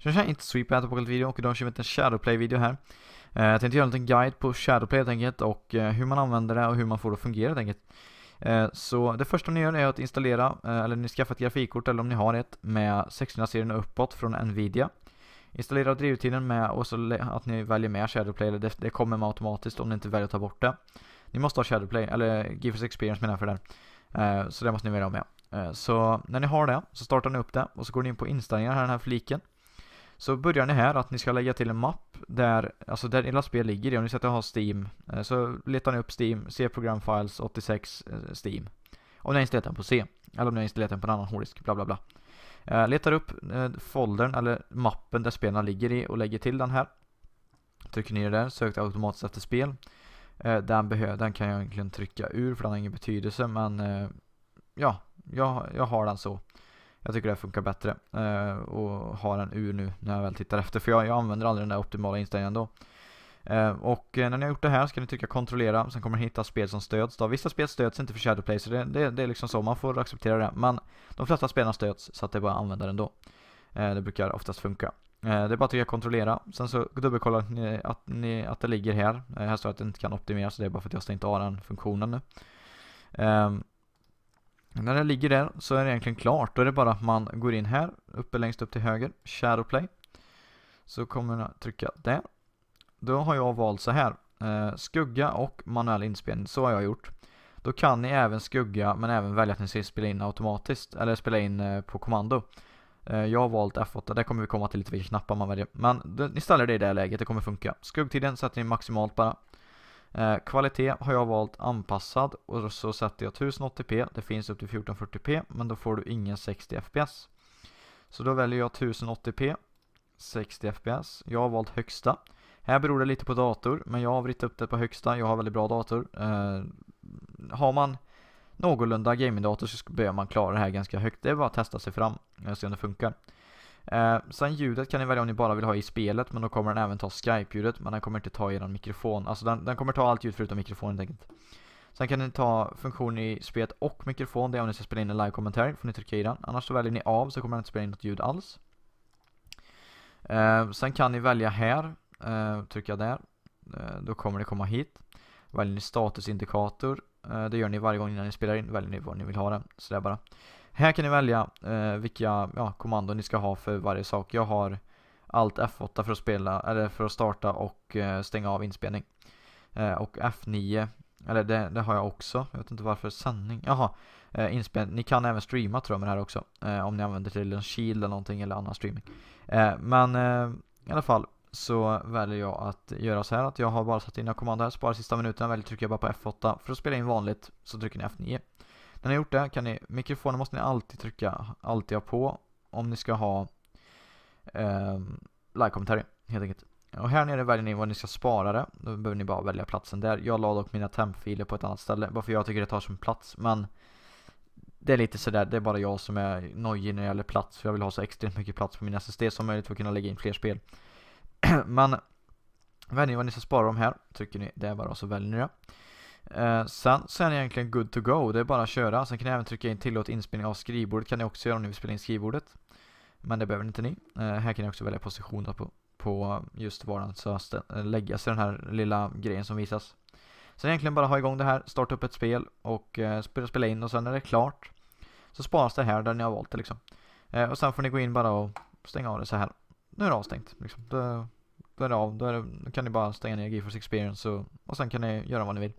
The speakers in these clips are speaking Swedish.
Tja tja, inte Sweep här på video och idag kör vi en Shadowplay-video här. Eh, jag tänkte göra en liten guide på Shadowplay helt enkelt och eh, hur man använder det och hur man får det att fungera helt enkelt. Eh, så det första ni gör är att installera, eller ni skaffar ett grafikkort eller om ni har ett med 600-serien uppåt från Nvidia. Installera drivtiden med och så att ni väljer med Shadowplay, eller det, kommer med automatiskt om ni inte väljer att ta bort det. Ni måste ha Shadowplay, eller GeForce Experience menar jag för det. Så det måste ni välja med. Så när ni har det så startar ni upp det och så går ni in på inställningar här den här fliken. Så börjar ni här att ni ska lägga till en mapp där, alltså där era spel ligger i. Om ni sätter har Steam eh, så letar ni upp Steam, C Program Files 86 eh, Steam. Om ni har installerat den på C. Eller om ni har installerat den på en annan hårddisk, bla bla bla. Eh, letar upp foldern eller mappen där spelen ligger i och lägger till den här. Trycker ner den, söker automatiskt efter spel. Den, den kan jag egentligen trycka ur för den har ingen betydelse men ja, jag, jag har den så jag tycker det här funkar bättre eh, och har en ur nu när jag väl tittar efter för jag, jag använder aldrig den där optimala inställningen då. Eh, och eh, när ni har gjort det här ska ni trycka kontrollera, sen kommer ni hitta spel som stöds. Då. Vissa spel stöds inte för Shadowplay så det, det, det är liksom så, man får acceptera det. Men de flesta spelarna stöds så att det är bara att använda den då. Eh, det brukar oftast funka. Eh, det är bara att trycka kontrollera, sen så dubbelkollar ni att, ni att det ligger här. Eh, här står att det inte kan optimeras, så det är bara för att jag stängt av den funktionen nu. Um, när det ligger där så är det egentligen klart. Då är det bara att man går in här, uppe längst upp till höger, Shadow play. Så kommer man trycka där. Då har jag valt så här, eh, skugga och manuell inspelning. Så har jag gjort. Då kan ni även skugga men även välja att ni ska spela in automatiskt eller spela in eh, på kommando. Eh, jag har valt F8, där kommer vi komma till lite vilka knappar man väljer. Men det, ni ställer det i det läget, det kommer funka. Skuggtiden sätter ni maximalt bara. Eh, kvalitet har jag valt anpassad och så sätter jag 1080p. Det finns upp till 1440p men då får du ingen 60 fps. Så då väljer jag 1080p 60 fps. Jag har valt högsta. Här beror det lite på dator men jag har vritt upp det på högsta. Jag har väldigt bra dator. Eh, har man någorlunda gamingdator så behöver man klara det här ganska högt. Det är bara att testa sig fram och eh, se om det funkar. Eh, sen ljudet kan ni välja om ni bara vill ha i spelet, men då kommer den även ta Skype-ljudet, men den kommer inte ta er mikrofon. Alltså den, den, kommer ta allt ljud förutom mikrofonen helt enkelt. Sen kan ni ta funktion i spelet och mikrofon, det är om ni ska spela in en live-kommentar, får ni trycka i den. Annars så väljer ni av så kommer den inte spela in något ljud alls. Eh, sen kan ni välja här, eh, trycka där, eh, då kommer det komma hit. Väljer ni statusindikator, eh, det gör ni varje gång innan ni spelar in, väljer ni var ni vill ha den. Sådär bara. Här kan ni välja eh, vilka ja, kommandon ni ska ha för varje sak. Jag har allt F8 för att, spela, eller för att starta och eh, stänga av inspelning. Eh, och F9, eller det, det, har jag också. Jag vet inte varför sändning. Jaha, eh, inspelning. Ni kan även streama tror jag med det här också. Eh, om ni använder till en shield eller någonting eller annan streaming. Eh, men eh, i alla fall så väljer jag att göra så här att jag har bara satt in några kommandon här. Sparar sista minuterna. väljer trycker jag bara på F8. För att spela in vanligt så trycker ni F9. När ni har gjort det kan ni, mikrofonen måste ni alltid trycka, alltid ha på om ni ska ha eh, live-kommentarer helt enkelt. Och här nere väljer ni vad ni ska spara det. Då behöver ni bara välja platsen där. Jag la dock mina tempfiler på ett annat ställe bara för jag tycker det tar som plats. Men det är lite sådär, det är bara jag som är nojig när det gäller plats. För jag vill ha så extremt mycket plats på min SSD som möjligt för att kunna lägga in fler spel. Men väljer ni vad ni ska spara dem här. Trycker ni det bara och så väljer ni det. Eh, sen, sen är egentligen good to go. Det är bara att köra. Sen kan ni även trycka in tillåt inspelning av skrivbordet. kan ni också göra om ni vill spela in skrivbordet. Men det behöver inte ni. Eh, här kan ni också välja position på, på just var den ska lägga sig, den här lilla grejen som visas. Sen egentligen bara ha igång det här, starta upp ett spel och eh, spela in och sen när det är klart så sparas det här där ni har valt det liksom. Eh, och sen får ni gå in bara och stänga av det så här. Nu är det avstängt. Liksom. Då, då är det av. Då, det, då kan ni bara stänga ner GeForce Experience och, och sen kan ni göra vad ni vill.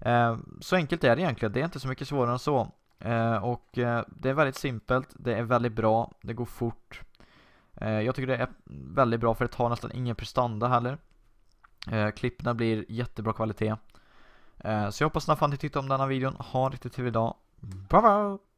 Eh, så enkelt är det egentligen, det är inte så mycket svårare än så. Eh, och eh, det är väldigt simpelt, det är väldigt bra, det går fort. Jag tycker det är väldigt bra för det tar nästan ingen prestanda heller. Klippen blir jättebra kvalitet. Så jag hoppas att ni fann tyckte om denna videon. Ha en riktigt trevlig dag. Bye mm. bye!